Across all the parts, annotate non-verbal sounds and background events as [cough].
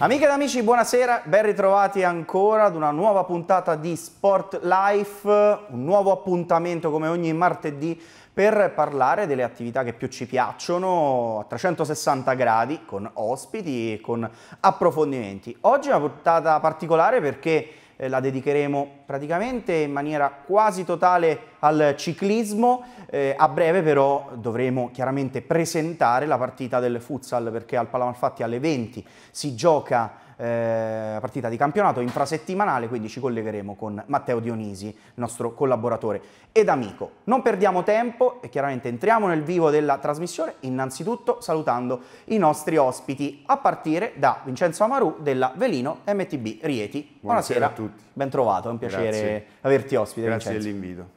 Amiche ed amici, buonasera, ben ritrovati ancora ad una nuova puntata di Sport Life, un nuovo appuntamento come ogni martedì per parlare delle attività che più ci piacciono a 360 gradi con ospiti e con approfondimenti. Oggi è una puntata particolare perché eh, la dedicheremo praticamente in maniera quasi totale al ciclismo, eh, a breve però dovremo chiaramente presentare la partita del futsal perché al Palamalfatti alle 20 si gioca eh, partita di campionato infrasettimanale, quindi ci collegheremo con Matteo Dionisi, nostro collaboratore ed amico. Non perdiamo tempo e chiaramente entriamo nel vivo della trasmissione, innanzitutto salutando i nostri ospiti, a partire da Vincenzo Amaru della Velino MTB Rieti. Buonasera, Buonasera a tutti. Ben trovato, è un piacere Grazie. averti ospite. Grazie dell'invito.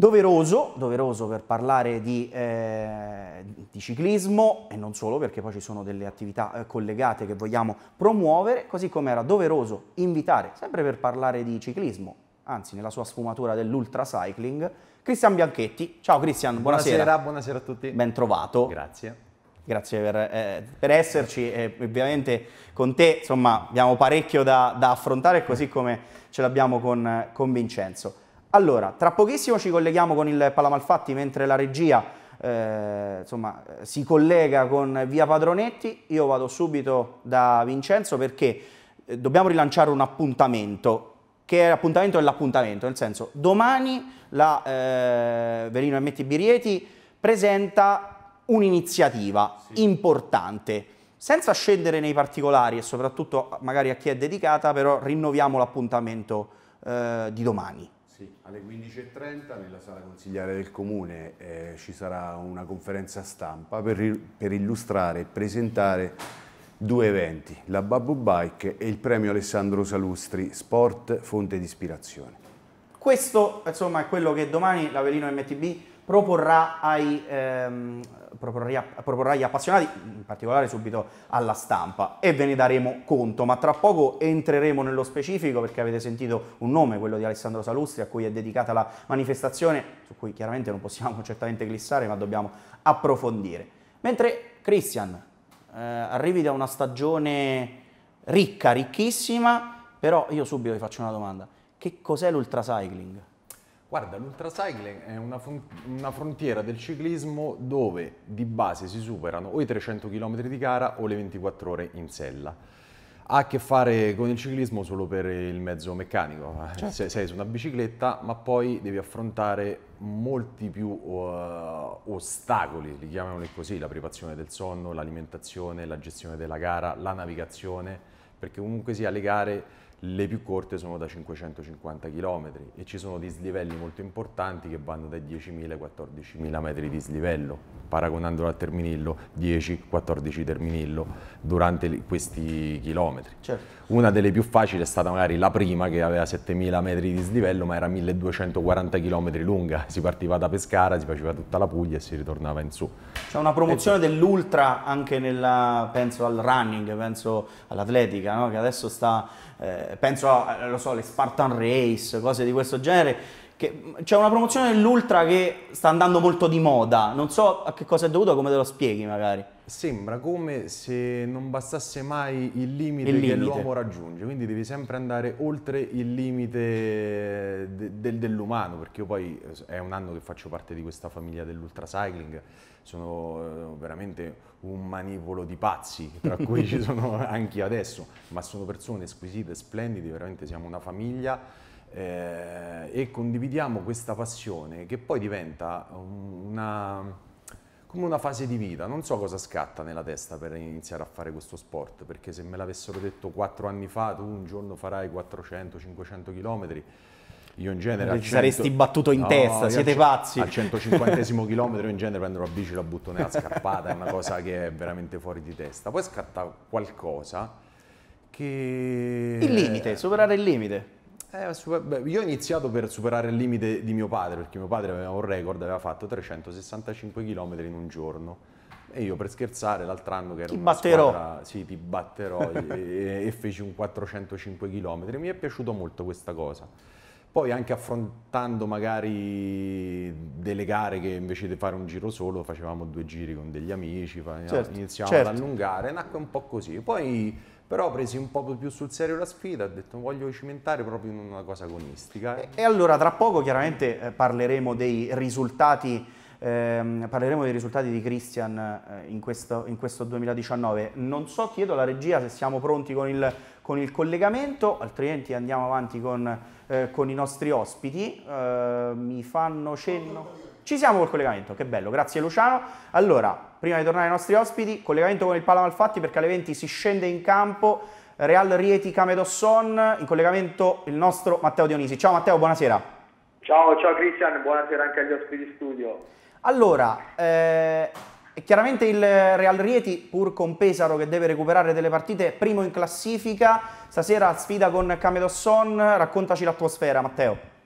Doveroso, doveroso, per parlare di, eh, di, ciclismo e non solo, perché poi ci sono delle attività eh, collegate che vogliamo promuovere, così come era doveroso invitare, sempre per parlare di ciclismo, anzi nella sua sfumatura dell'ultra cycling, Cristian Bianchetti. Ciao Cristian, buonasera. buonasera. Buonasera a tutti. Ben trovato. Grazie. Grazie per, eh, per esserci e ovviamente con te insomma, abbiamo parecchio da, da affrontare così come ce l'abbiamo con, con Vincenzo. Allora, tra pochissimo ci colleghiamo con il Palamalfatti mentre la regia eh, insomma, si collega con Via Padronetti. Io vado subito da Vincenzo perché eh, dobbiamo rilanciare un appuntamento che è l'appuntamento nel senso domani la eh, e Metti Birieti presenta un'iniziativa sì. importante. Senza scendere nei particolari e soprattutto magari a chi è dedicata, però rinnoviamo l'appuntamento eh, di domani. Sì, alle 15.30 nella sala consigliare del Comune eh, ci sarà una conferenza stampa per, per illustrare e presentare due eventi, la Babbo Bike e il premio Alessandro Salustri, Sport Fonte di Ispirazione. Questo insomma, è quello che domani l'Avelino MTB proporrà ai, ehm, proporrà agli appassionati, in particolare subito alla stampa, e ve ne daremo conto, ma tra poco entreremo nello specifico perché avete sentito un nome, quello di Alessandro Salustri, a cui è dedicata la manifestazione, su cui chiaramente non possiamo certamente glissare, ma dobbiamo approfondire. Mentre Christian, eh, arrivi da una stagione ricca, ricchissima, però io subito vi faccio una domanda, che cos'è l'ultracycling? Guarda, l'ultracycling è una, una, frontiera del ciclismo dove di base si superano o i 300 km di gara o le 24 ore in sella. Ha a che fare con il ciclismo solo per il mezzo meccanico. Certo. Se, sei su una bicicletta, ma poi devi affrontare molti più uh, ostacoli, li chiamiamoli così, la privazione del sonno, l'alimentazione, la gestione della gara, la navigazione, perché comunque sia le gare le più corte sono da 550 km e ci sono dislivelli molto importanti che vanno dai 10.000 ai 14.000 metri di dislivello, paragonandolo al Terminillo, 10-14 Terminillo durante questi chilometri. Certo. Una delle più facili è stata magari la prima che aveva 7.000 metri di dislivello ma era 1.240 km lunga, [laughs] si partiva da Pescara, si faceva tutta la Puglia e si ritornava in su. C'è una promozione dell'ultra anche nella, penso al running, penso all'atletica, no? che adesso sta eh, penso alle eh, so, Spartan Race, cose di questo genere c'è una promozione dell'Ultra che sta andando molto di moda, non so a che cosa è dovuto, come te lo spieghi magari. Sembra come se non bastasse mai il limite, il limite. che l'uomo raggiunge, quindi devi sempre andare oltre il limite de del dell'umano, perché io poi eh, è un anno che faccio parte di questa famiglia dell'ultra cycling, sono eh, veramente un manipolo di pazzi, tra [laughs] cui ci sono anche io adesso, ma sono persone squisite, splendide, veramente siamo una famiglia eh, e condividiamo questa passione che poi diventa una, come una fase di vita. Non so cosa scatta nella testa per iniziare a fare questo sport, perché se me l'avessero detto quattro anni fa, tu un giorno farai 400-500 km, io in genere... Ci 100... saresti battuto in no, testa, siete al... pazzi! Al 150 km io in genere prendo la bici, e la butto nella scarpata, è una cosa che è veramente fuori di testa. Poi scatta qualcosa che... Il limite, superare il limite eh, super, beh, io ho iniziato per superare il limite di mio padre, perché mio padre aveva un record, aveva fatto 365 km in un giorno. E io per scherzare l'altro anno che ero ti batterò. Squadra, sì, ti batterò [laughs] e, e feci un 405 km. Mi è piaciuto molto questa cosa poi anche affrontando magari delle gare che invece di fare un giro solo facevamo due giri con degli amici, certo, iniziavamo certo. ad allungare, nacque un po' così. Poi però presi un po' più sul serio la sfida, ho detto voglio cimentare proprio in una cosa agonistica. E, e allora tra poco chiaramente eh, parleremo dei risultati Ehm, parleremo dei risultati di Christian eh, in, questo, in, questo, 2019. Non so, chiedo alla regia se siamo pronti con il con il collegamento, altrimenti andiamo avanti con, eh, con i nostri ospiti. Eh, mi fanno cenno. Ci siamo col collegamento, che bello, grazie Luciano. Allora, prima di tornare ai nostri ospiti, collegamento con il Pala Malfatti perché alle 20 si scende in campo Real Rieti Camedosson, in collegamento il nostro Matteo Dionisi. Ciao Matteo, buonasera. Ciao, ciao Cristian, buonasera anche agli ospiti studio. Allora, eh, chiaramente il Real Rieti, pur con Pesaro che deve recuperare delle partite, primo in classifica, stasera sfida con Camedosson, raccontaci l'atmosfera Matteo.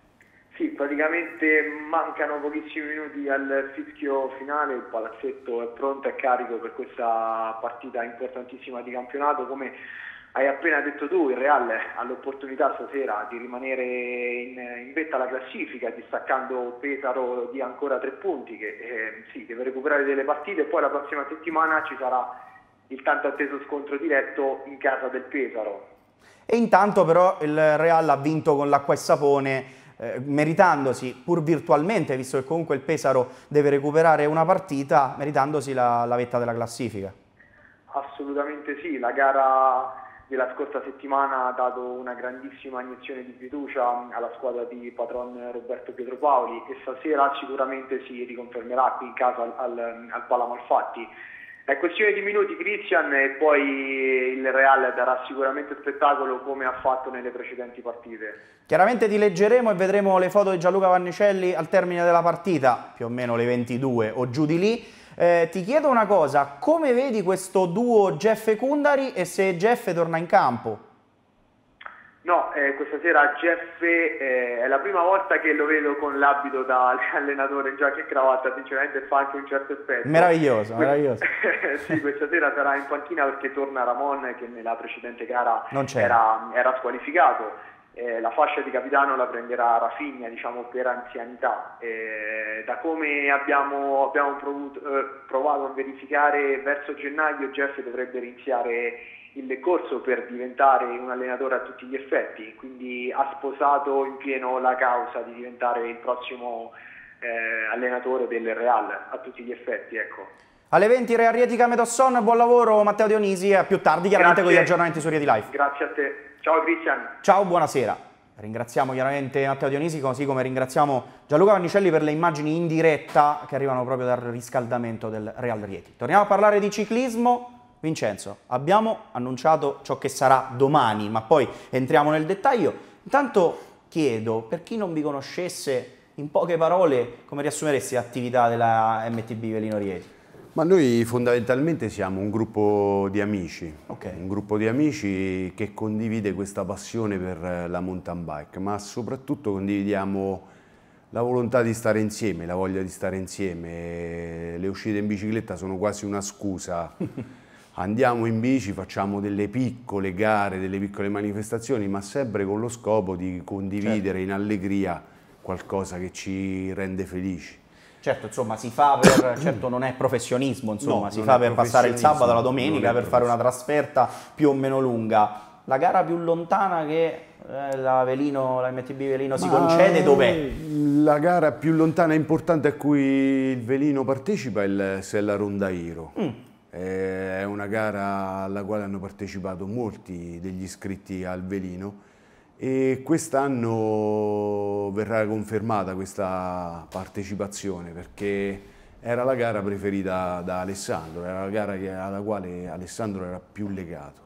Sì, praticamente mancano pochissimi minuti al fischio finale, il palazzetto è pronto e carico per questa partita importantissima di campionato, come hai appena detto tu, il Real ha l'opportunità stasera di rimanere in, in vetta alla classifica, distaccando Pesaro di ancora tre punti, che eh, sì, deve recuperare delle partite, poi la prossima settimana ci sarà il tanto atteso scontro diretto in casa del Pesaro. E intanto però il Real ha vinto con l'acqua e sapone, eh, meritandosi, pur virtualmente, visto che comunque il Pesaro deve recuperare una partita, meritandosi la, la vetta della classifica. Assolutamente sì, la gara della scorsa settimana ha dato una grandissima iniezione di fiducia alla squadra di patron Roberto Pietropaoli e stasera sicuramente si riconfermerà qui in casa al, al, al Pala È questione di minuti Cristian e poi il Real darà sicuramente spettacolo come ha fatto nelle precedenti partite. Chiaramente ti leggeremo e vedremo le foto di Gianluca Vannicelli al termine della partita, più o meno le 22 o giù di lì. Eh, ti chiedo una cosa, come vedi questo duo Jeff e Kundari e se Jeff torna in campo? No, eh, questa sera Jeff eh, è la prima volta che lo vedo con l'abito da [laughs] allenatore in giacca e cravatta, sinceramente fa anche un certo effetto. Meraviglioso, meraviglioso. [laughs] sì, questa sera sarà in panchina perché torna Ramon che nella precedente gara era, era squalificato. Eh, la fascia di capitano la prenderà Rafinha diciamo, per anzianità. Eh, da come abbiamo, abbiamo provuto, eh, provato a verificare verso gennaio, Jeff dovrebbe iniziare il decorso per diventare un allenatore a tutti gli effetti, quindi ha sposato in pieno la causa di diventare il prossimo eh, allenatore del Real a tutti gli effetti. Ecco. Alle 20 Real Rieti Camedosson, buon lavoro Matteo Dionisi e a più tardi chiaramente Grazie. con gli aggiornamenti su Rieti Life. Grazie a te. Ciao Cristian. Ciao, buonasera. Ringraziamo chiaramente Matteo Dionisi, così come ringraziamo Gianluca Vannicelli per le immagini in diretta che arrivano proprio dal riscaldamento del Real Rieti. Torniamo a parlare di ciclismo. Vincenzo, abbiamo annunciato ciò che sarà domani, ma poi entriamo nel dettaglio. Intanto chiedo, per chi non vi conoscesse, in poche parole, come riassumeresti l'attività della MTB Velino Rieti? Ma noi fondamentalmente siamo un gruppo di amici, okay. un gruppo di amici che condivide questa passione per la mountain bike, ma soprattutto condividiamo la volontà di stare insieme, la voglia di stare insieme. Le uscite in bicicletta sono quasi una scusa. [laughs] Andiamo in bici, facciamo delle piccole gare, delle piccole manifestazioni, ma sempre con lo scopo di condividere certo. in allegria qualcosa che ci rende felici. Certo, insomma, si fa per, [coughs] certo non è professionismo, insomma, no, si fa per passare il sabato alla domenica, per fare una trasferta più o meno lunga. La gara più lontana che eh, la, Velino, la MTB Velino Ma si concede eh, dov'è? La gara più lontana e importante a cui il Velino partecipa è il Sella Ronda Iro. Mm. È una gara alla quale hanno partecipato molti degli iscritti al Velino e quest'anno verrà confermata questa partecipazione perché era la gara preferita da Alessandro, era la gara alla quale Alessandro era più legato.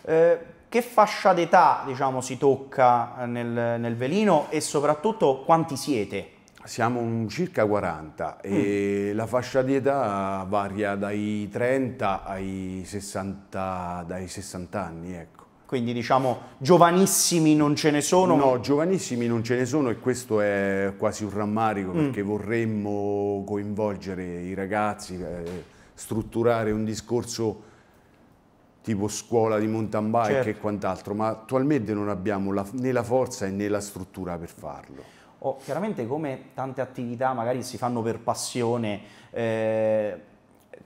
Eh, che fascia d'età diciamo, si tocca nel, nel, velino e soprattutto quanti siete? Siamo circa 40 mm. e la fascia d'età varia dai 30 ai 60, dai 60 anni. Ecco. Quindi diciamo giovanissimi non ce ne sono. No, giovanissimi non ce ne sono e questo è quasi un rammarico mm. perché vorremmo coinvolgere i ragazzi, eh, strutturare un discorso tipo scuola di mountain bike certo. e quant'altro, ma attualmente non abbiamo la, né la forza né la struttura per farlo. Oh, chiaramente come tante attività magari si fanno per passione, eh,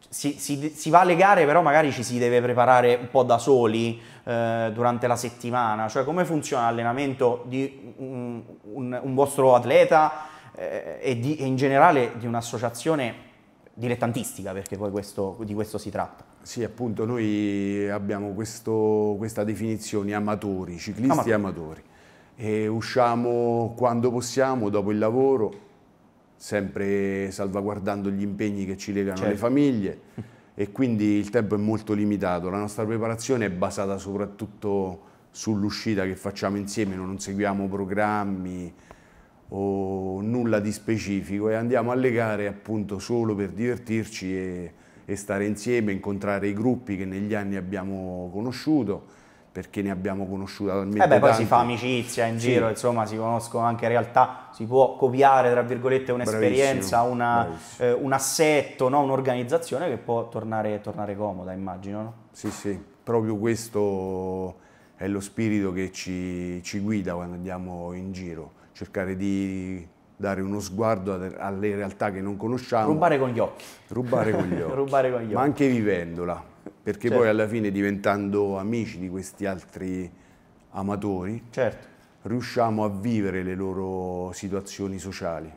si, si, si, va alle gare, però magari ci si deve preparare un po' da soli eh, durante la settimana. Cioè, come funziona l'allenamento di un, un, un vostro atleta eh, e, di, e, in generale di un'associazione dilettantistica, perché poi questo, di questo si tratta. Sì, appunto, noi abbiamo questo, questa definizione amatori, ciclisti amatori. amatori. E usciamo quando possiamo, dopo il lavoro, sempre salvaguardando gli impegni che ci legano certo. le famiglie [laughs] e quindi il tempo è molto limitato. La nostra preparazione è basata soprattutto sull'uscita che facciamo insieme, non seguiamo programmi o nulla di specifico e andiamo alle gare appunto solo per divertirci e, e stare insieme, incontrare i gruppi che negli anni abbiamo conosciuto perché ne abbiamo conosciuta talmente eh beh, poi si fa amicizia in sì. giro, insomma, si conoscono anche realtà, si può copiare, tra virgolette, un'esperienza, una, eh, un assetto, no? un'organizzazione che può tornare, tornare comoda, immagino, no? Sì, sì, proprio questo è lo spirito che ci, ci guida quando andiamo in giro, cercare di dare uno sguardo alle realtà che non conosciamo. Rubare con gli occhi. Rubare con gli [laughs] occhi. con gli occhi. Ma anche vivendola perché certo. poi alla fine diventando amici di questi altri amatori certo. riusciamo a vivere le loro situazioni sociali.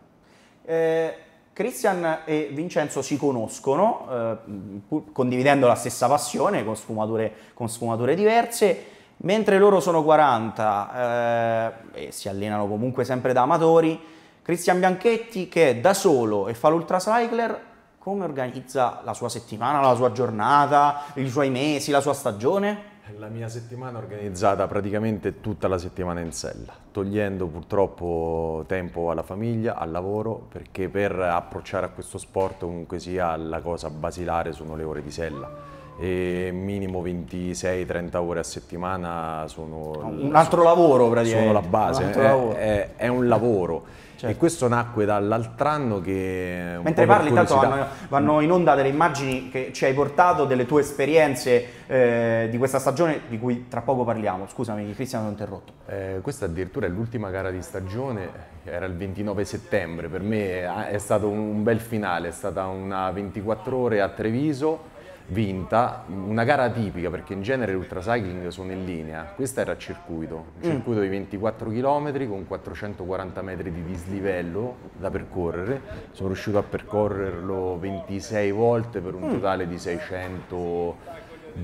Eh, Cristian e Vincenzo si conoscono, eh, condividendo la stessa passione con sfumature, con sfumature diverse. Mentre loro sono 40 eh, e si allenano comunque sempre da amatori, Cristian Bianchetti, che è da solo e fa l'ultracycler, come organizza la sua settimana, la sua giornata, i suoi mesi, la sua stagione? La mia settimana è organizzata praticamente tutta la settimana in sella, togliendo purtroppo tempo alla famiglia, al lavoro, perché per approcciare a questo sport comunque sia la cosa basilare sono le ore di sella e minimo 26-30 ore a settimana sono... Un altro lavoro praticamente. Sono la base, è, eh. è, è un lavoro. Certo. E questo nacque dall'altro anno che... Mentre parli, intanto vanno, vanno, in onda delle immagini che ci hai portato, delle tue esperienze eh, di questa stagione, di cui tra poco parliamo. Scusami, Cristiano, ti ho interrotto. Eh, questa addirittura è l'ultima gara di stagione, era il 29 settembre, per me è stato un bel finale, è stata una 24 ore a Treviso vinta, una gara tipica perché in genere l'ultracycling sono in linea, questa era a circuito, un mm. circuito mm. di 24 km con 440 metri di dislivello da percorrere, sono riuscito a percorrerlo 26 volte per un mm. totale di 600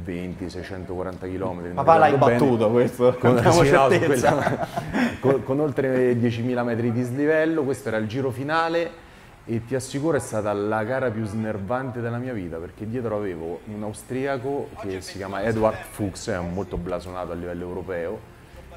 20-640 km. Papà l'hai bene. battuto questo? Con, sì, no, quella, [laughs] con, con oltre 10.000 metri di dislivello, questo era il giro finale e ti assicuro è stata la gara più snervante della mia vita perché dietro avevo un austriaco che si chiama Edward Fuchs, è molto blasonato a livello europeo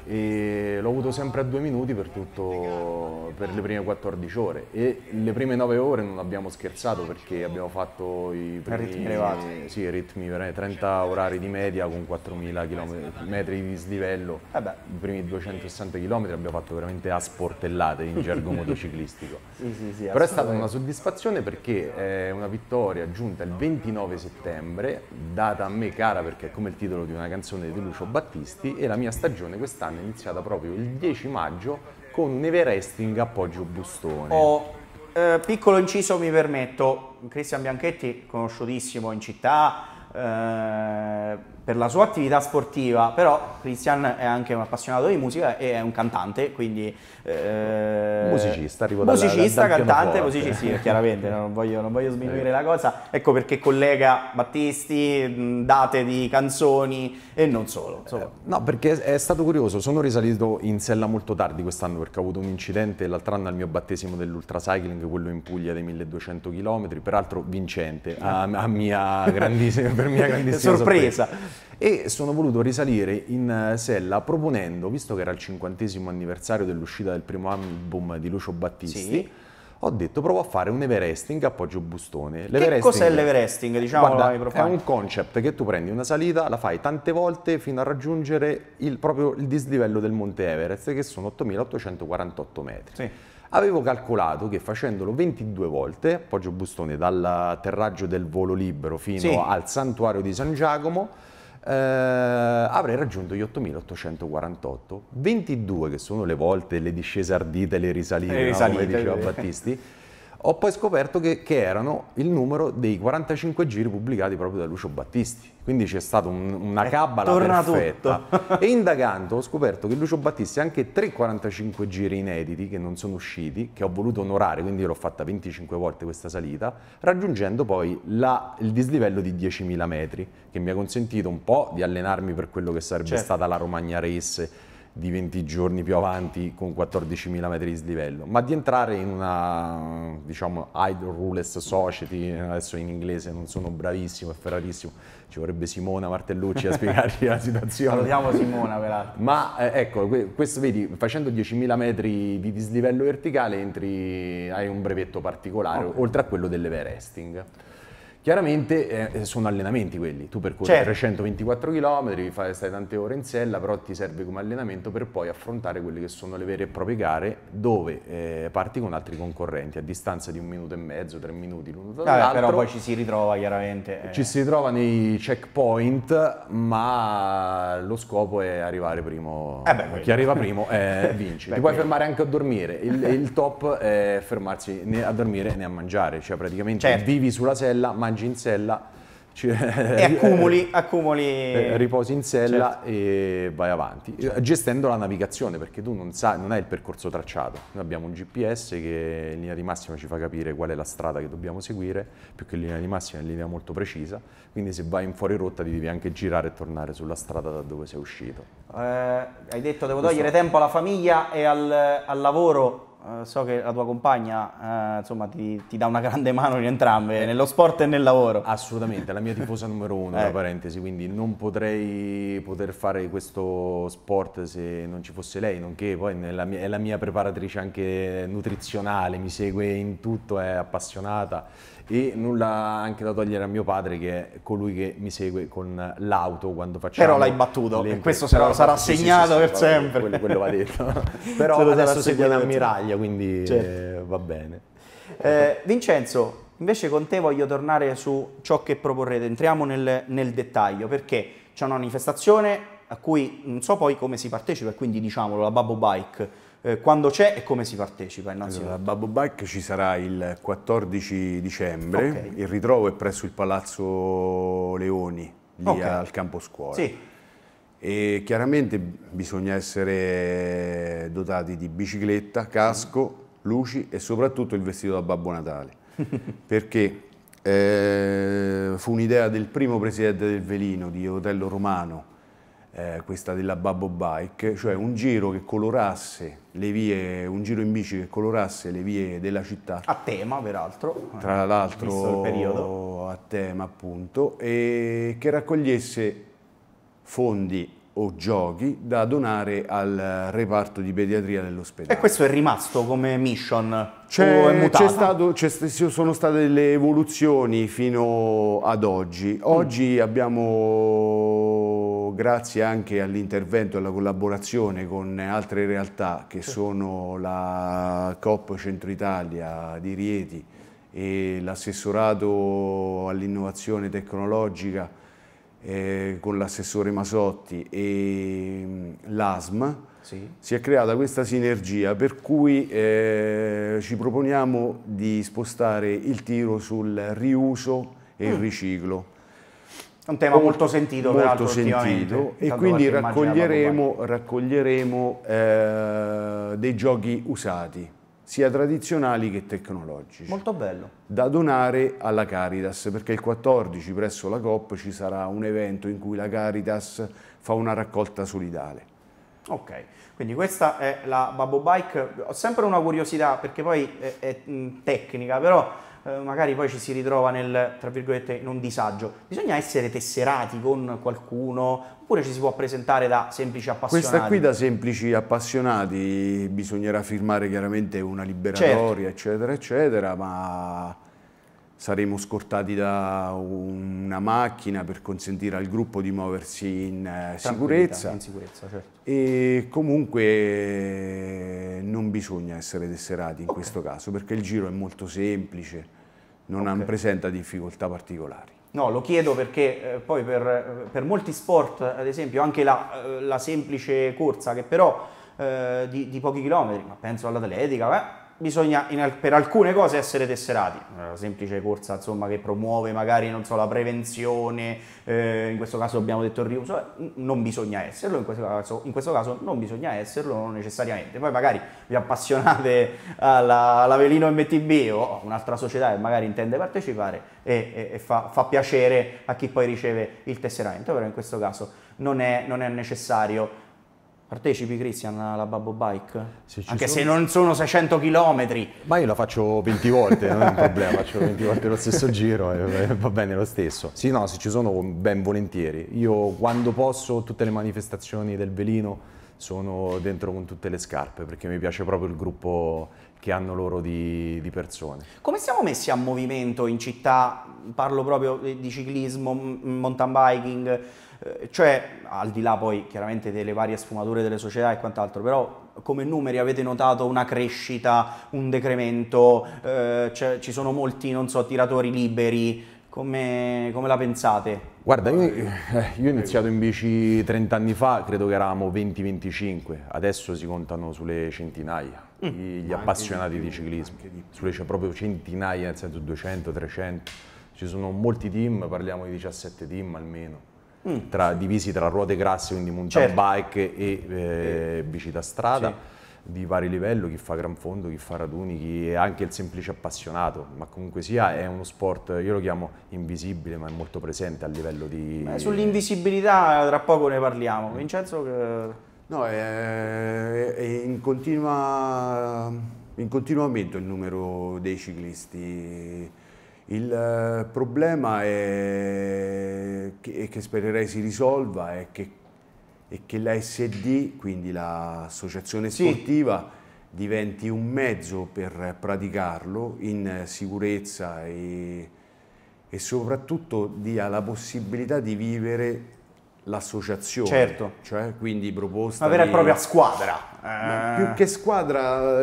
e l'ho avuto sempre a due minuti per, tutto, per le prime 14 ore e le prime 9 ore non abbiamo scherzato perché abbiamo fatto i primi, ritmi elevati sì, ritmi 30 orari di media con 4000 km, metri di dislivello eh i primi 260 km abbiamo fatto veramente a sportellate in gergo [laughs] motociclistico sì, sì, sì, però è stata una soddisfazione perché è una vittoria giunta il 29 settembre data a me cara perché è come il titolo di una canzone di Lucio Battisti e la mia stagione quest'anno quest'anno è iniziata proprio il 10 maggio con un Everesting a Poggio Bustone. Oh, eh, piccolo inciso mi permetto, Cristian Bianchetti conosciutissimo in città, eh, per la sua attività sportiva, però Christian è anche un appassionato di musica e è un cantante, quindi... Eh, musicista, arrivo Musicista, dalla, dal cantante, musicista, sì, chiaramente, non voglio, non voglio sminuire eh. la cosa, ecco perché collega Battisti, date di canzoni e non solo. Eh, no, perché è stato curioso, sono risalito in sella molto tardi quest'anno perché ho avuto un incidente l'altro anno al mio battesimo dell'ultra cycling, quello in Puglia dei 1200 km, peraltro vincente, ah. a, a mia grandissima, per mia [laughs] grandissima sorpresa. sorpresa e sono voluto risalire in eh, sella proponendo, visto che era il cinquantesimo anniversario dell'uscita del primo album di Lucio Battisti, sì ho detto provo a fare un everesting a Poggio Bustone. Che cos'è l'everesting? Diciamo, guarda, è un concept che tu prendi una salita, la fai tante volte fino a raggiungere il, proprio il dislivello del Monte Everest, che sono 8.848 metri. Sì. Avevo calcolato che facendolo 22 volte, appoggio Bustone, dall'atterraggio del volo libero fino sì. al santuario di San Giacomo, eh, avrei raggiunto gli 8.848, 22 che sono le volte, le discese ardite, le risalite, le risalite no? come diceva Battisti. Ho poi scoperto che, che erano il numero dei 45 giri pubblicati proprio da Lucio Battisti quindi c'è stata un, una cabala perfetta. e indagando ho scoperto che Lucio Battisti ha anche 3,45 giri inediti che non sono usciti, che ho voluto onorare, quindi l'ho fatta 25 volte questa salita, raggiungendo poi la, il dislivello di 10.000 metri, che mi ha consentito un po' di allenarmi per quello che sarebbe certo. stata la Romagna Race di 20 giorni più avanti con 14.000 metri di slivello, ma di entrare in una, diciamo, idle ruleless society, adesso in inglese non sono bravissimo è ferratissimo, ci vorrebbe Simona Martellucci a [laughs] spiegargli la situazione. Salutiamo Simona peraltro. Ma eh, ecco, questo vedi, facendo 10.000 metri di dislivello verticale entri, hai un brevetto particolare, okay. oltre a quello dell'Everesting. Chiaramente eh, sono allenamenti quelli, tu percorri certo. 324 km, fai, stai tante ore in sella, però ti serve come allenamento per poi affrontare quelle che sono le vere e proprie gare dove eh, parti con altri concorrenti a distanza di un minuto e mezzo, tre minuti l'uno dall'altro. Vabbè, però poi ci si ritrova chiaramente. Eh. Ci si ritrova nei checkpoint, ma lo scopo è arrivare primo. Eh beh, Chi arriva primo eh, [laughs] vince. Ti puoi quello. fermare anche a dormire, il, il, top è fermarsi né a dormire né a mangiare, cioè praticamente certo. vivi sulla sella, mangi mangi in sella, ci, e accumuli, accumuli... Eh, riposi in sella certo. e vai avanti, certo. gestendo la navigazione perché tu non, sai, non hai il percorso tracciato, noi abbiamo un GPS che in linea di massima ci fa capire qual è la strada che dobbiamo seguire, più che in linea di massima è in linea molto precisa, quindi se vai in fuori rotta ti devi anche girare e tornare sulla strada da dove sei uscito. Eh, hai detto devo Questo... togliere tempo alla famiglia e al, al lavoro, eh, so che la tua compagna eh, insomma, ti, ti, dà una grande mano in entrambe, eh. nello sport e nel lavoro. Assolutamente, la mia tifosa numero uno, [laughs] eh. parentesi, quindi non potrei poter fare questo sport se non ci fosse lei, nonché poi mia, è la mia preparatrice anche nutrizionale, mi segue in tutto, è appassionata e nulla anche da togliere a mio padre che è colui che mi segue con l'auto quando facciamo però l'hai battuto e questo sarà, sarà sì, segnato sì, sì, per va sempre quello, quello, va detto [laughs] però Se adesso segue in ammiraglia quindi certo. eh, va bene eh, Vincenzo invece con te voglio tornare su ciò che proporrete entriamo nel, nel dettaglio perché c'è una manifestazione a cui non so poi come si partecipa quindi diciamolo la Babbo Bike eh, quando c'è e come si partecipa innanzitutto. Allora, Babbo Bike ci sarà il 14 dicembre, okay. il ritrovo è presso il Palazzo Leoni, lì okay. al campo scuola. Sì. E chiaramente bisogna essere dotati di bicicletta, casco, luci e soprattutto il vestito da Babbo Natale, [laughs] perché eh, fu un'idea del primo presidente del Velino, di Otello Romano, eh, questa della Babbo Bike, cioè un giro che colorasse le vie, un giro in bici che colorasse le vie della città. A tema, peraltro. Tra l'altro, a tema appunto, e che raccogliesse fondi o giochi da donare al reparto di pediatria dell'ospedale. E questo è rimasto come mission? C'è, stato, sono state delle evoluzioni fino ad oggi. Oggi mm. abbiamo grazie anche all'intervento e alla collaborazione con altre realtà che sono la COP Centro Italia di Rieti e l'assessorato all'innovazione tecnologica eh, con l'assessore Masotti e mm, l'ASM, sì. si è creata questa sinergia per cui eh, ci proponiamo di spostare il tiro sul riuso e mm. il riciclo. È un tema molto, molto sentito, molto sentito e quindi raccoglieremo, raccoglieremo eh, dei giochi usati, sia tradizionali che tecnologici. Molto bello. Da donare alla Caritas, perché il 14 presso la COP ci sarà un evento in cui la Caritas fa una raccolta solidale. Ok, quindi questa è la Babbo Bike. Ho sempre una curiosità perché poi è, è mm, tecnica, però eh, magari poi ci si ritrova nel, tra virgolette, non disagio. Bisogna essere tesserati con qualcuno, oppure ci si può presentare da semplici appassionati? Questa qui da semplici appassionati, bisognerà firmare chiaramente una liberatoria, certo. eccetera, eccetera, ma saremo scortati da una macchina per consentire al gruppo di muoversi in eh, sicurezza. In sicurezza certo. E comunque non bisogna essere tesserati in okay. questo caso perché il giro è molto semplice non okay. presenta difficoltà particolari. No, lo chiedo perché eh, poi per, eh, per, molti sport, ad esempio, anche la, eh, la semplice corsa, che però eh, di, di, pochi chilometri, ma penso all'atletica, bisogna in, per alcune cose essere tesserati, una semplice corsa insomma, che promuove magari so, la prevenzione, eh, in questo caso abbiamo detto il riuso, eh, non bisogna esserlo, in questo, caso, in questo, caso, non bisogna esserlo non necessariamente, poi magari vi appassionate alla, Velino MTB o un'altra società che magari intende partecipare e, e, e fa, fa, piacere a chi poi riceve il tesseramento, però in questo caso non è, non è necessario Partecipi Cristian alla Babbo Bike? Se Anche sono... se non sono 600 km. Ma io la faccio 20 volte, non è un problema, faccio 20 volte lo stesso giro e va bene lo stesso. Sì, no, se ci sono ben volentieri. Io quando posso tutte le manifestazioni del velino sono dentro con tutte le scarpe perché mi piace proprio il gruppo che hanno loro di, di persone. Come siamo messi a movimento in città? Parlo proprio eh, di ciclismo, mountain biking eh, cioè al di là poi chiaramente delle varie sfumature delle società e quant'altro, però come numeri avete notato una crescita, un decremento, eh, cioè, ci sono molti, non so, tiratori liberi, come, come, la pensate? Guarda, io, eh, io, ho iniziato in bici 30 anni fa, credo che eravamo 20-25, adesso si contano sulle centinaia mm. gli Ma appassionati di, di ciclismo, di sulle cioè, proprio centinaia, nel senso 200-300, ci sono molti team, parliamo di 17 team almeno Mm. tra, divisi tra ruote grasse, quindi mountain certo. bike e eh, eh, bici da strada. Sì. Di vari livelli, chi fa gran fondo, chi fa raduni, chi è anche il semplice appassionato, ma comunque sia è uno sport, io lo chiamo invisibile, ma è molto presente a livello di. Beh, sull'invisibilità tra poco ne parliamo. Mm. Vincenzo. Che... No, è, è in, continua, in continuo aumento il numero dei ciclisti il eh, problema è che, che spererei si risolva è che, è che la quindi l'associazione sportiva, sì. diventi un mezzo per praticarlo in sicurezza e, e soprattutto dia la possibilità di vivere l'associazione. Certo. Cioè, quindi proposta... Una vera e propria squadra. Eh... Più che squadra,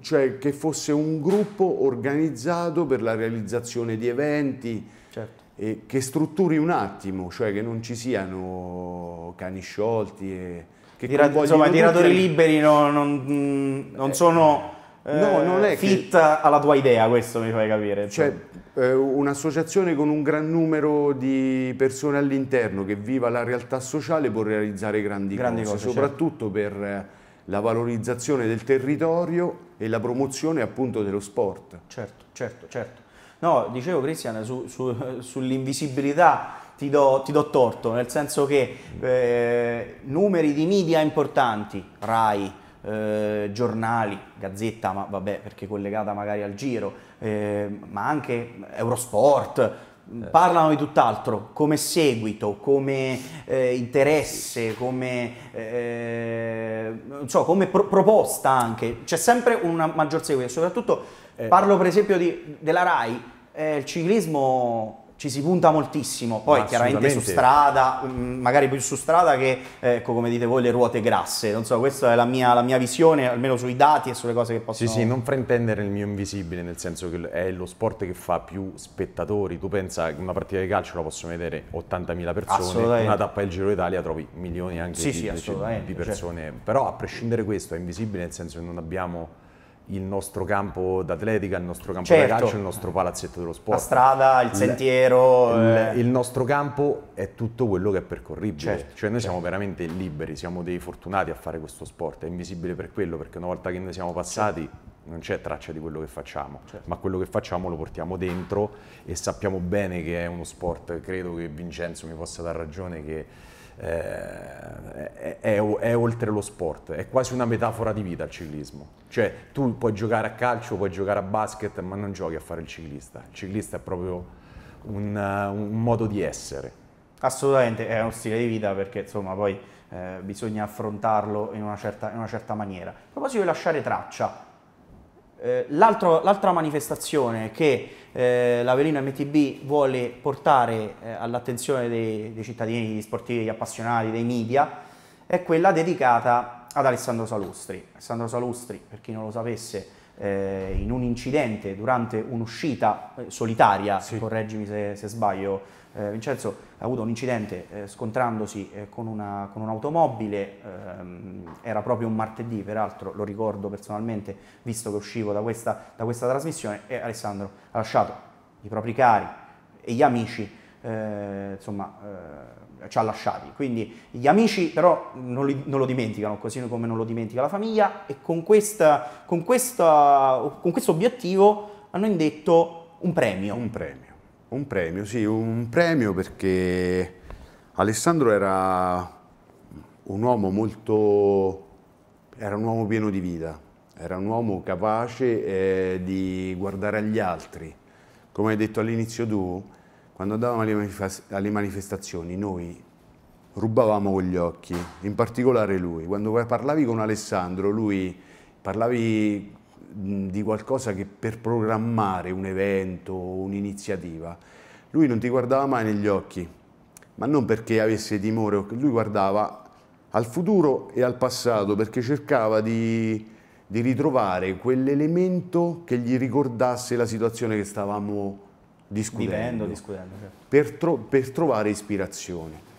cioè che fosse un gruppo organizzato per la realizzazione di eventi, certo. che strutturi un attimo, cioè che non ci siano cani sciolti. E, che Tira, insomma, i tiratori liberi non, non, non eh, sono no, eh, non è fit che... alla tua idea, questo mi fai capire. Cioè, eh, un'associazione con un gran numero di persone all'interno che viva la realtà sociale può realizzare grandi, grandi cose, cose, certo. soprattutto certo. per eh, la valorizzazione del territorio e la promozione appunto dello sport. Certo, certo, certo. No, dicevo Cristian, su, su, [laughs] sull'invisibilità ti do, ti do, torto, nel senso che eh, numeri di media importanti, RAI, eh, giornali, Gazzetta, ma vabbè perché collegata magari al Giro, eh, ma anche Eurosport, eh. parlano di tutt'altro, come seguito, come eh, interesse, come, eh, so, come pro proposta anche. C'è sempre un maggior seguito, soprattutto eh. parlo per esempio di, della RAI, eh, il ciclismo ci si punta moltissimo, poi Ma chiaramente su strada, mm, magari più su strada che, ecco, come dite voi, le ruote grasse, non so, questa è la mia, la mia visione, almeno sui dati e sulle cose che possono... Sì, sì, non fraintendere il mio invisibile, nel senso che è lo sport che fa più spettatori, tu pensa che una partita di calcio la possono vedere 80.000 persone, una tappa del Giro d'Italia trovi milioni anche sì, di, sì, di certo. persone, certo. però a prescindere da questo è invisibile nel senso che non abbiamo il nostro campo d'atletica, il nostro campo certo. da calcio, il nostro palazzetto dello sport. La strada, il sentiero. Il, eh. il nostro campo è tutto quello che è percorribile. Certo. Cioè noi certo. siamo veramente liberi, siamo dei fortunati a fare questo sport, è invisibile per quello, perché una volta che noi siamo passati non c'è traccia di quello che facciamo, certo. ma quello che facciamo lo portiamo dentro e sappiamo bene che è uno sport, credo che Vincenzo mi possa dar ragione, che eh, è, è, è, oltre lo sport, è quasi una metafora di vita il ciclismo. Cioè tu puoi giocare a calcio, puoi giocare a basket, ma non giochi a fare il ciclista. Il ciclista è proprio un, eh, un modo di essere. Assolutamente, è uno stile di vita perché insomma poi eh, bisogna affrontarlo in una, certa, in una certa maniera. A proposito di lasciare traccia, eh, l'altra manifestazione che eh, l'Avelino MTB vuole portare eh, all'attenzione dei, dei, cittadini, degli sportivi, degli appassionati, dei media, è quella dedicata ad Alessandro Salustri. Alessandro Salustri, per chi non lo sapesse, eh, in un incidente durante un'uscita eh, solitaria, sì. correggimi se, se sbaglio eh, Vincenzo ha avuto un incidente eh, scontrandosi eh, con, una, con, un'automobile, ehm, era proprio un martedì peraltro, lo ricordo personalmente visto che uscivo da questa, da questa trasmissione e Alessandro ha lasciato i propri cari e gli amici, eh, insomma eh, ci ha lasciati, quindi gli amici però non, li, non, lo dimenticano così come non lo dimentica la famiglia e con, questa, con, questa, con questo obiettivo hanno indetto un premio. Un premio un premio, sì, un premio perché Alessandro era un uomo molto... era un uomo pieno di vita, era un uomo capace eh, di guardare agli altri. Come hai detto all'inizio tu, quando andavamo alle, manif alle manifestazioni noi rubavamo con gli occhi, in particolare lui. Quando parlavi con Alessandro, lui parlavi di qualcosa che per programmare un evento un'iniziativa, lui non ti guardava mai negli occhi, ma non perché avesse timore, lui guardava al futuro e al passato perché cercava di, di ritrovare quell'elemento che gli ricordasse la situazione che stavamo discutendo, Vivendo, discutendo certo. per, tro per trovare ispirazione.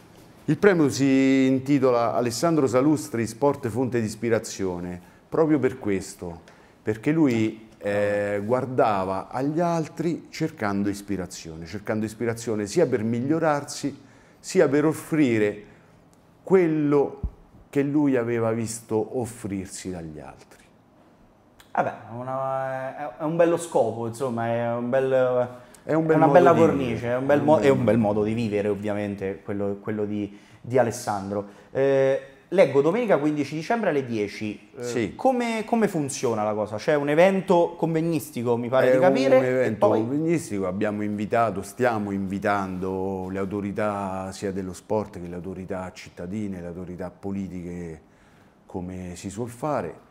Il premio si intitola Alessandro Salustri Sport Fonte di Ispirazione proprio per questo, perché lui eh, guardava agli altri cercando ispirazione, cercando ispirazione sia per migliorarsi, sia per offrire quello che lui aveva visto offrirsi dagli altri. Vabbè, una, è un bello scopo, insomma, è, un bel, è, un è una bella cornice, è un bel, è un bel modo di vivere ovviamente, quello, quello di, di Alessandro. Eh, Leggo domenica 15 dicembre alle 10. Eh, sì. Come, come, funziona la cosa? C'è un evento convegnistico, mi pare È di capire. un evento poi... convegnistico, abbiamo invitato, stiamo invitando le autorità sia dello sport che le autorità cittadine, le autorità politiche, come si suol fare.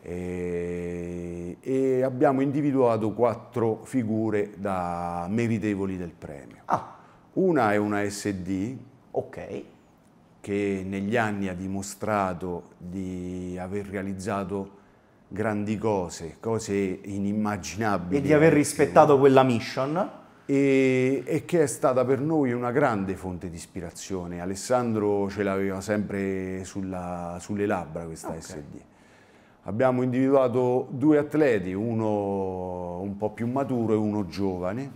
E, e abbiamo individuato quattro figure da meritevoli del premio. Ah. Una è una SD. Ok che negli anni ha dimostrato di aver realizzato grandi cose, cose inimmaginabili. E di aver rispettato quella mission. E, e, che è stata per noi una grande fonte di ispirazione. Alessandro ce l'aveva sempre sulla, sulle labbra questa ah, okay. SD. Abbiamo individuato due atleti, uno un po' più maturo e uno giovane,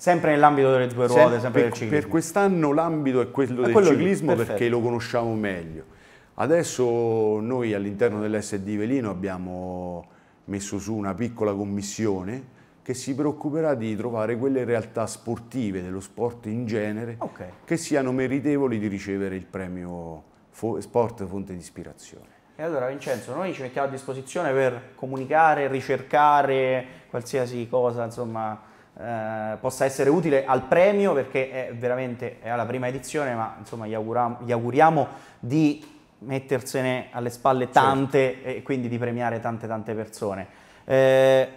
Sempre nell'ambito delle due ruote, sempre, sempre del ciclismo. Per quest'anno l'ambito è quello è del quello ciclismo lì, perché lo conosciamo meglio. Adesso noi all'interno dell'SD Velino abbiamo messo su una piccola commissione che si preoccuperà di trovare quelle realtà sportive, dello sport in genere, okay. che siano meritevoli di ricevere il premio Sport Fonte di Ispirazione. E allora Vincenzo, noi ci mettiamo a disposizione per comunicare, ricercare qualsiasi cosa, insomma, eh, possa essere utile al premio perché è veramente è alla prima edizione, ma insomma gli auguriamo, gli auguriamo di mettersene alle spalle tante certo. e quindi di premiare tante tante persone. Eh,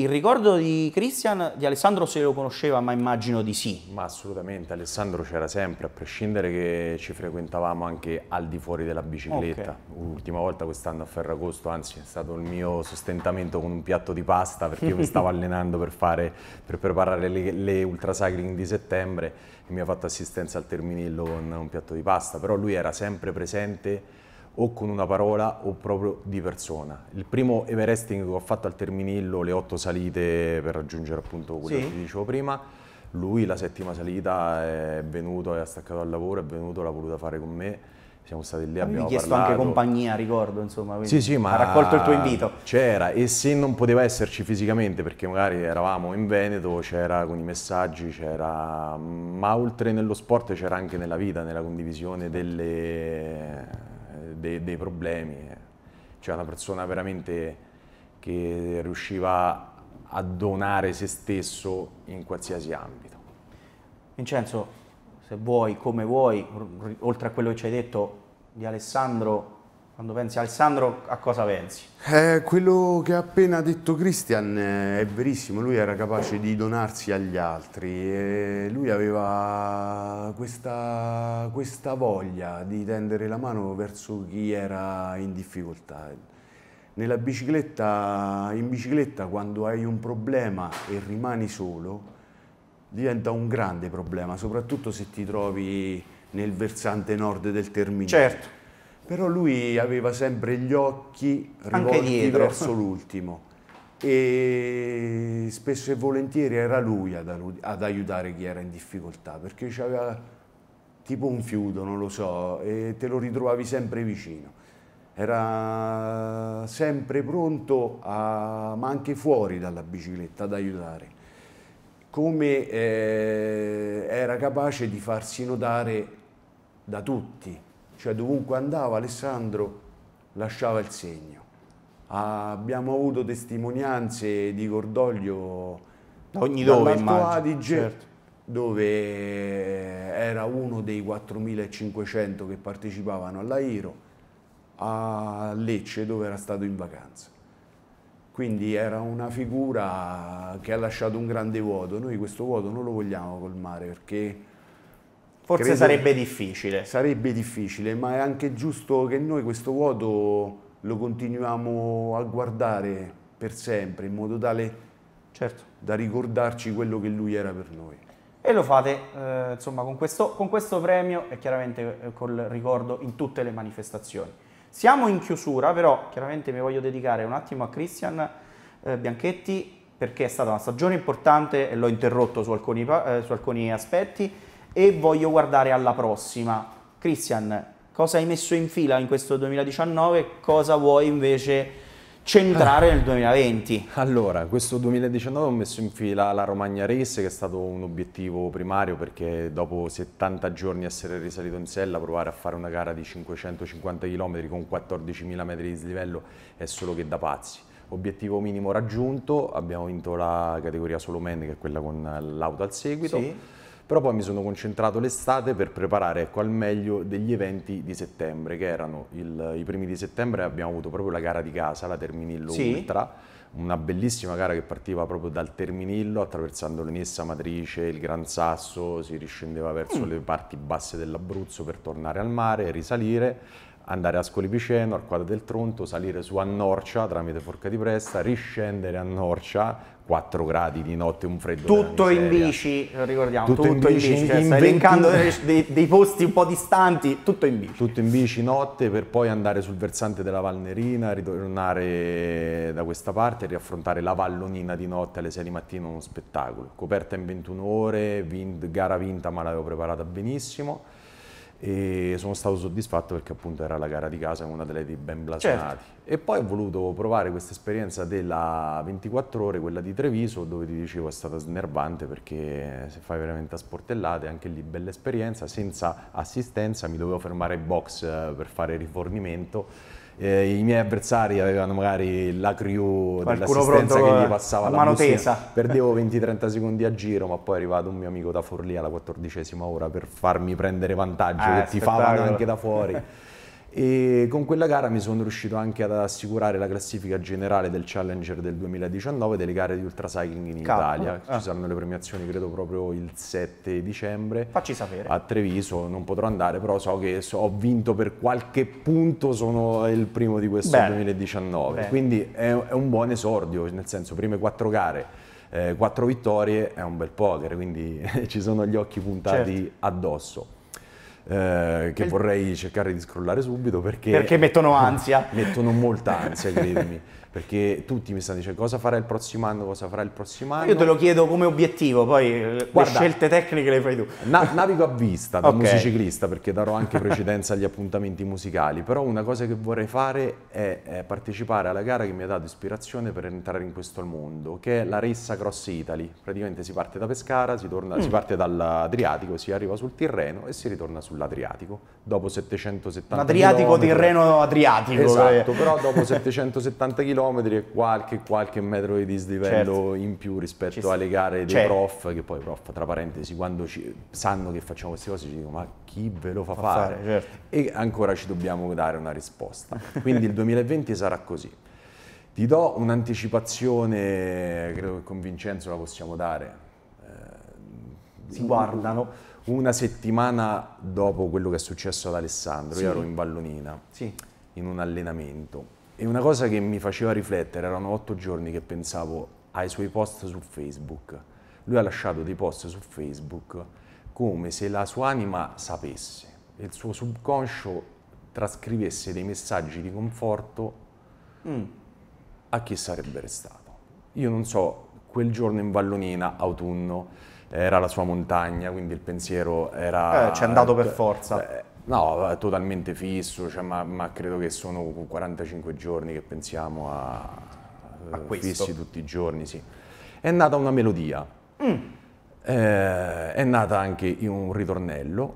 il ricordo di Christian, di Alessandro se lo conosceva, ma immagino di sì. Ma assolutamente, Alessandro c'era sempre, a prescindere che ci frequentavamo anche al di fuori della bicicletta. Okay. L'ultima volta quest'anno a Ferragosto, anzi è stato il mio sostentamento con un piatto di pasta perché io mi stavo [laughs] allenando per, fare, per preparare le, le ultracycling di settembre e mi ha fatto assistenza al terminillo con un piatto di pasta, però lui era sempre presente o con una parola o proprio di persona. Il primo Everesting che ho fatto al Terminillo, le otto salite per raggiungere appunto quello sì. che ti dicevo prima, lui la settima salita è venuto, è staccato dal lavoro, è venuto, l'ha voluta fare con me, siamo stati lì, abbiamo chiesto parlato. anche compagnia, ricordo, insomma, sì, sì, ma ha raccolto il tuo invito. C'era, e se non poteva esserci fisicamente, perché magari eravamo in Veneto, c'era con i messaggi, c'era... ma oltre nello sport c'era anche nella vita, nella condivisione delle dei, dei problemi. Eh. Cioè una persona veramente che riusciva a donare se stesso in qualsiasi ambito. Vincenzo, se vuoi, come vuoi, oltre a quello che ci hai detto di Alessandro, quando pensi a Alessandro a cosa pensi? Eh, quello che ha appena detto Christian eh, è verissimo, lui era capace di donarsi agli altri e eh, lui aveva questa, questa voglia di tendere la mano verso chi era in difficoltà. Bicicletta, in bicicletta quando hai un problema e rimani solo diventa un grande problema, soprattutto se ti trovi nel versante nord del terminale. Certo però lui aveva sempre gli occhi rivolti verso l'ultimo e spesso e volentieri era lui ad, ad aiutare chi era in difficoltà perché aveva tipo un fiuto, non lo so, e te lo ritrovavi sempre vicino. Era sempre pronto, a, ma anche fuori dalla bicicletta, ad aiutare come eh, era capace di farsi notare da tutti cioè dovunque andava Alessandro lasciava il segno. Abbiamo avuto testimonianze di cordoglio ogni dove, immagino. Adige, certo. dove era uno dei 4.500 che partecipavano all'Airo, a Lecce dove era stato in vacanza. Quindi era una figura che ha lasciato un grande vuoto. Noi questo vuoto non lo vogliamo colmare perché Forse credo, sarebbe difficile. Sarebbe difficile, ma è anche giusto che noi questo vuoto lo continuiamo a guardare per sempre, in modo tale certo. da ricordarci quello che lui era per noi. E lo fate eh, insomma, con, questo, con questo premio e chiaramente eh, col ricordo in tutte le manifestazioni. Siamo in chiusura, però chiaramente mi voglio dedicare un attimo a Christian eh, Bianchetti perché è stata una stagione importante e l'ho interrotto su alcuni, eh, su alcuni aspetti e voglio guardare alla prossima. Christian, cosa hai messo in fila in questo 2019? Cosa vuoi invece centrare nel 2020? [laughs] Allora, questo 2019 ho messo in fila la Romagna Race che è stato un obiettivo primario perché dopo 70 giorni essere risalito in sella, provare a fare una gara di 550 km con 14.000 metri di slivello è solo che da pazzi. Obiettivo minimo raggiunto, abbiamo vinto la categoria solo men che è quella con l'auto al seguito. Sì però poi mi sono concentrato l'estate per preparare ecco, al meglio degli eventi di settembre, che erano il, i primi di settembre abbiamo avuto proprio la gara di casa, la Terminillo sì. Ultra, una bellissima gara che partiva proprio dal Terminillo, attraversando l'Enessa Matrice, il Gran Sasso, si riscendeva verso mm. le parti basse dell'Abruzzo per tornare al mare, e risalire andare a Piceno, al Arquata del Tronto, salire su a Norcia tramite Forca di Presta, riscendere a Norcia, 4 gradi di notte, un freddo Tutto in bici, lo ricordiamo, tutto, tutto in bici, in bici cioè, in stai 20... elencando dei, dei, posti un po' distanti, tutto in bici. Tutto in bici notte per poi andare sul versante della Valnerina, ritornare da questa parte e riaffrontare la Vallonina di notte alle 6 di mattina, uno spettacolo. Coperta in 21 ore, vind, gara vinta ma l'avevo preparata benissimo e sono stato soddisfatto perché appunto era la gara di casa con atleti ben certo. blasonati certo. e poi ho voluto provare questa esperienza della 24 ore quella di Treviso dove ti dicevo è stata snervante perché se fai veramente a sportellate anche lì bella esperienza senza assistenza mi dovevo fermare ai box eh, per fare rifornimento eh, i miei avversari avevano magari la crew Qualcuno dell'assistenza che gli passava la mano bustina. tesa. [laughs] Perdevo 20-30 [laughs] secondi a giro, ma poi è arrivato un mio amico da Forlì alla quattordicesima ora per farmi prendere vantaggio, eh, che favano anche da fuori. [laughs] e con quella gara mi sono riuscito anche ad assicurare la classifica generale del Challenger del 2019 delle gare di ultra cycling in Capo. Italia. Ci eh. saranno le premiazioni credo proprio il 7 dicembre. Facci sapere. A Treviso non potrò andare, però so che so, ho vinto per qualche punto, sono il primo di questo Bene. 2019. Bene. Quindi è, è un buon esordio, nel senso prime quattro gare. Eh, quattro vittorie è un bel poker, quindi [laughs] ci sono gli occhi puntati certo. addosso eh, che vorrei cercare di scrollare subito perché... Perché mettono ansia. [laughs] mettono molta ansia, credimi perché tutti mi stanno dicendo cosa farà il prossimo anno, cosa farà il prossimo anno. Io te lo chiedo come obiettivo, poi eh, Guarda, le scelte tecniche le fai tu. Na- navigo a vista da [laughs] okay. musiciclista perché darò anche precedenza agli appuntamenti musicali, però una cosa che vorrei fare è, è, partecipare alla gara che mi ha dato ispirazione per entrare in questo mondo, che è la Ressa Cross Italy. Praticamente si parte da Pescara, si, torna, mm. si parte dall'Adriatico, si arriva sul Tirreno e si ritorna sull'Adriatico dopo 770 L'Adriatico, km. Tirreno, Adriatico. Esatto, eh. però dopo 770 km chilometri e qualche, qualche metro di dislivello certo. in più rispetto Ci alle gare dei certo. prof, che poi prof, tra parentesi, quando ci, sanno che facciamo queste cose ci dicono ma chi ve lo fa, fa fare? fare certo. E ancora ci dobbiamo dare una risposta. Quindi il 2020 sarà così. Ti do un'anticipazione, credo che con Vincenzo la possiamo dare. Eh, si guardano. Una settimana dopo quello che è successo ad Alessandro, sì. io ero in Vallonina, sì. in un allenamento e una cosa che mi faceva riflettere, erano otto giorni che pensavo ai suoi post su Facebook. Lui ha lasciato dei post su Facebook come se la sua anima sapesse, il suo subconscio trascrivesse dei messaggi di conforto mm. a chi sarebbe restato. Io non so, quel giorno in Vallonina, autunno, era la sua montagna, quindi il pensiero era... Eh, c'è andato per eh, forza. Eh, No, totalmente fisso, cioè, ma, ma, credo che sono 45 giorni che pensiamo a, a eh, questo. fissi tutti i giorni, sì. È nata una melodia, mm. eh, è nata anche un ritornello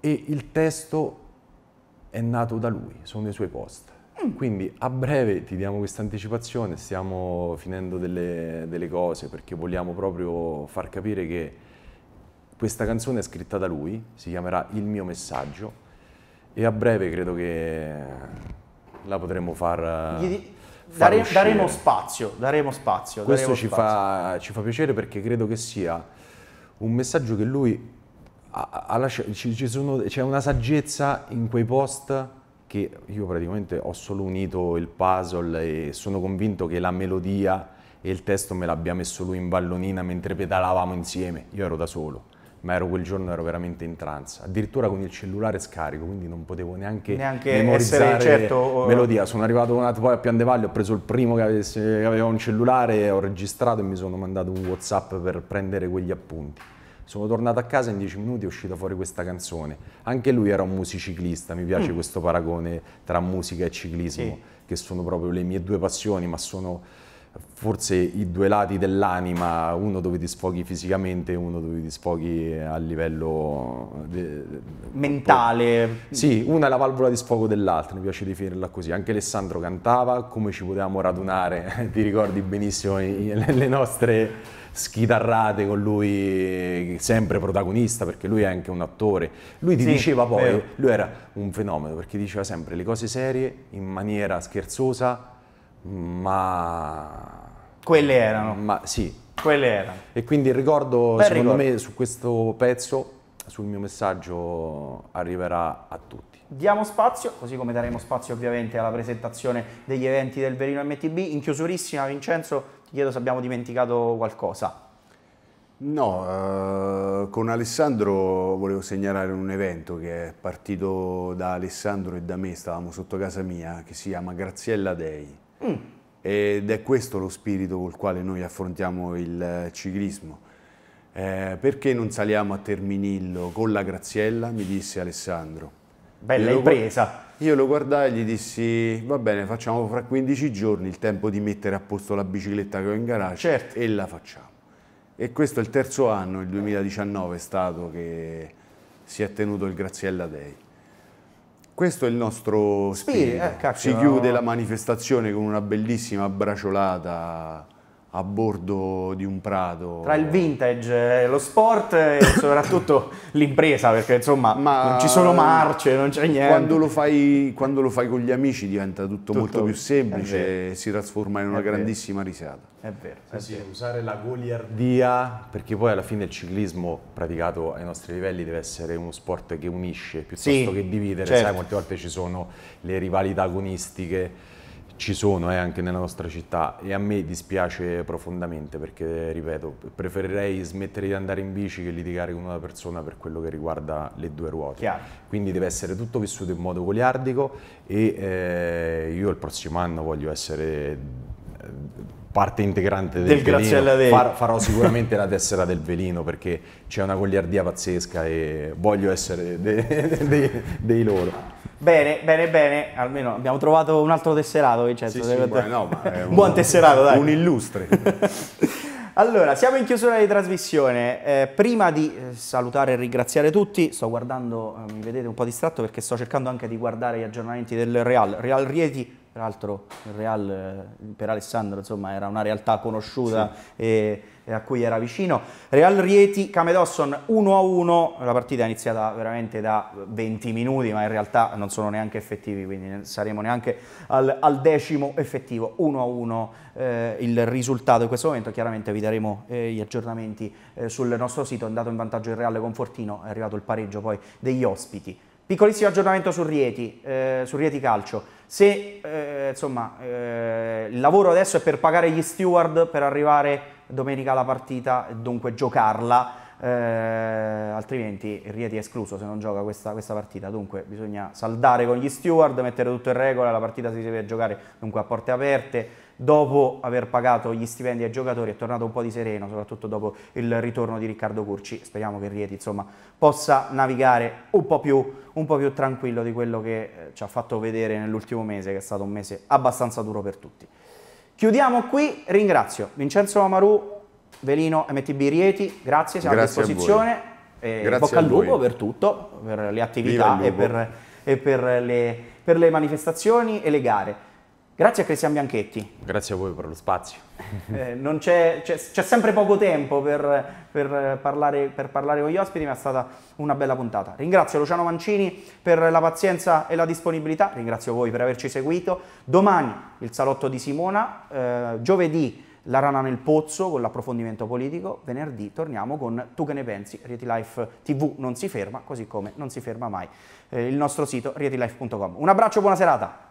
e il testo è nato da lui, sono i suoi post. Mm. Quindi a breve ti diamo questa anticipazione, stiamo finendo delle, delle cose perché vogliamo proprio far capire che questa canzone è scritta da lui, si chiamerà Il mio messaggio e a breve credo che la potremo far... Gli, far dare, daremo spazio, daremo spazio. Questo daremo ci, spazio. Fa, ci, Fa, piacere perché credo che sia un messaggio che lui ha, ha lasciato, c'è una saggezza in quei post che io praticamente ho solo unito il puzzle e sono convinto che la melodia e il testo me l'abbia messo lui in ballonina mentre pedalavamo insieme, io ero da solo ma ero quel giorno ero veramente in trance, addirittura con il cellulare scarico, quindi non potevo neanche, neanche memorizzare certo... melodia. Sono arrivato una, poi a Piandevalle, ho preso il primo che, avesse, che aveva un cellulare, ho registrato e mi sono mandato un Whatsapp per prendere quegli appunti. Sono tornato a casa in dieci minuti è uscita fuori questa canzone. Anche lui era un musiciclista, mi piace mm. questo paragone tra musica e ciclismo, sì. che sono proprio le mie due passioni, ma sono forse i due lati dell'anima, uno dove ti sfoghi fisicamente, e uno dove ti sfoghi a livello eh, de... mentale. Sì, una è la valvola di sfogo dell'altra, mi piace definirla così. Anche Alessandro cantava, come ci potevamo radunare, [laughs] ti ricordi benissimo le nostre schitarrate con lui, sempre protagonista, perché lui è anche un attore. Lui ti sì, diceva poi, vero. lui era un fenomeno, perché diceva sempre le cose serie in maniera scherzosa ma... Quelle erano. Ma sì. Quelle erano. E quindi il ricordo, Beh, secondo ricordo. me, su questo pezzo, sul mio messaggio, arriverà a tutti. Diamo spazio, così come daremo spazio ovviamente alla presentazione degli eventi del Verino MTB. In chiusurissima, Vincenzo, ti chiedo se abbiamo dimenticato qualcosa. No, eh, con Alessandro volevo segnalare un evento che è partito da Alessandro e da me, stavamo sotto casa mia, che si chiama Graziella Dei Mm. Ed è questo lo spirito col quale noi affrontiamo il eh, ciclismo. Eh, perché non saliamo a Terminillo con la Graziella? Mi disse Alessandro. Bella io impresa. Lo, io lo guardai e gli dissi, va bene, facciamo fra 15 giorni il tempo di mettere a posto la bicicletta che ho in garage certo. e la facciamo. E questo è il terzo anno, il 2019 è stato che si è tenuto il Graziella Day. Questo è il nostro spirito. spirito eh, si chiude la manifestazione con una bellissima braciolata a bordo di un prato. Tra il vintage, lo sport e [laughs] soprattutto l'impresa, perché insomma Ma non ci sono marce, non c'è niente. Quando lo, fai, quando lo, fai, con gli amici diventa tutto, tutto molto più semplice e si trasforma in una è grandissima vero. risata. È vero. È sì, vero. usare la goliardia, perché poi alla fine il ciclismo praticato ai nostri livelli deve essere uno sport che unisce piuttosto sì, che dividere. Certo. Sai, molte volte ci sono le rivalità agonistiche ci sono eh, anche nella nostra città e a me dispiace profondamente perché, ripeto, preferirei smettere di andare in bici che litigare con una persona per quello che riguarda le due ruote. Chiaro. Quindi deve essere tutto vissuto in modo goliardico e eh, io il prossimo anno voglio essere eh, parte integrante del, del Graziella Dei. Far, farò sicuramente la tessera del velino perché c'è una goliardia pazzesca e voglio essere dei, [laughs] dei, dei loro. Bene, bene, bene, almeno abbiamo trovato un altro tesserato, Vincenzo. Sì, sì, buone, no, [laughs] un, Buon tesserato, dai. Un illustre. [laughs] allora, siamo in chiusura di trasmissione. Eh, prima di eh, salutare e ringraziare tutti, sto guardando, eh, mi vedete un po' distratto perché sto cercando anche di guardare gli aggiornamenti del Real. Real Rieti, peraltro, il Real eh, per Alessandro, insomma, era una realtà conosciuta sì. e a cui era vicino. Real Rieti, Camedosson 1-1, la partita è iniziata veramente da 20 minuti, ma in realtà non sono neanche effettivi, quindi saremo neanche al, al decimo effettivo 1-1 eh, il risultato. In questo momento chiaramente vi daremo eh, gli aggiornamenti eh, sul nostro sito, è andato in vantaggio il Real Confortino, è arrivato il pareggio poi degli ospiti. Piccolissimo aggiornamento su Rieti, eh, su Rieti Calcio. Se eh, insomma, eh, il lavoro adesso è per pagare gli steward per arrivare domenica la partita, dunque giocarla. Eh, altrimenti Rieti è escluso se non gioca questa, questa, partita dunque bisogna saldare con gli steward mettere tutto in regola, la partita si deve giocare dunque a porte aperte dopo aver pagato gli stipendi ai giocatori è tornato un po' di sereno soprattutto dopo il ritorno di Riccardo Curci speriamo che Rieti insomma, possa navigare un po' più, un po più tranquillo di quello che eh, ci ha fatto vedere nell'ultimo mese che è stato un mese abbastanza duro per tutti Chiudiamo qui, ringrazio Vincenzo Amaru, Velino MTB Rieti, grazie, siamo grazie a disposizione. Eh, a eh, bocca al lupo per tutto, per le attività e, per, e per, le, per le manifestazioni e le gare. Grazie a Cristian Bianchetti. Grazie a voi per lo spazio. [laughs] Eh, c'è, sempre poco tempo per, per, parlare, per, parlare, con gli ospiti, ma è stata una bella puntata. Ringrazio Luciano Mancini per la pazienza e la disponibilità, ringrazio voi per averci seguito. Domani il salotto di Simona, eh, giovedì la rana nel pozzo con l'approfondimento politico, venerdì torniamo con Tu che ne pensi, Rieti Life TV non si ferma, così come non si ferma mai eh, il nostro sito rietilife.com. Un abbraccio, buona serata!